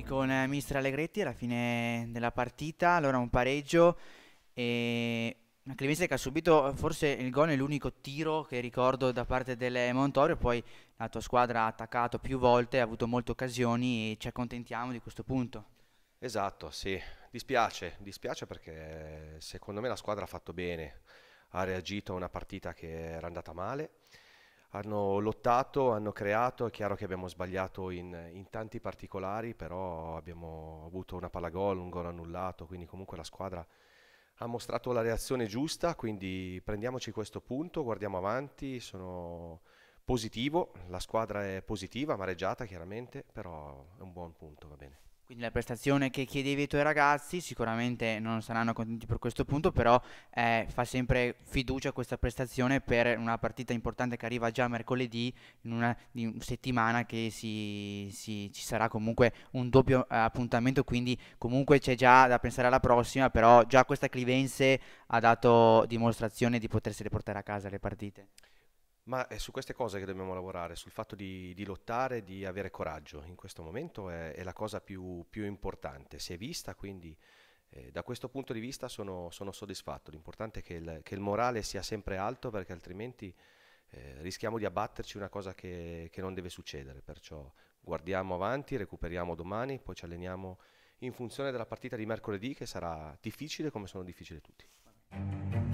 qui con eh, mister Allegretti alla fine della partita, allora un pareggio e una Cremonese che ha subito forse il gol è l'unico tiro che ricordo da parte del Montorio, poi la tua squadra ha attaccato più volte, ha avuto molte occasioni e ci accontentiamo di questo punto. Esatto, sì, dispiace, dispiace perché secondo me la squadra ha fatto bene, ha reagito a una partita che era andata male hanno lottato, hanno creato, è chiaro che abbiamo sbagliato in, in tanti particolari, però abbiamo avuto una palla gol, un gol annullato, quindi comunque la squadra ha mostrato la reazione giusta, quindi prendiamoci questo punto, guardiamo avanti, sono positivo, la squadra è positiva, amareggiata chiaramente, però è un buon punto, va bene. Quindi la prestazione che chiedevi ai tuoi ragazzi sicuramente non saranno contenti per questo punto, però eh, fa sempre fiducia questa prestazione per una partita importante che arriva già mercoledì, in una, in settimana che si, si, ci sarà comunque un doppio eh, appuntamento, quindi comunque c'è già da pensare alla prossima, però già questa Clivense ha dato dimostrazione di potersi portare a casa le partite. Ma è eh, su queste cose che dobbiamo lavorare, sul fatto di, di lottare, di avere coraggio. In questo momento è, è la cosa più, più, importante. Si è vista, quindi eh, da questo punto di vista sono, sono soddisfatto. L'importante è che il, che il, morale sia sempre alto perché altrimenti eh, rischiamo di abbatterci una cosa che, che, non deve succedere. Perciò guardiamo avanti, recuperiamo domani, poi ci alleniamo in funzione della partita di mercoledì che sarà difficile come sono difficili tutti.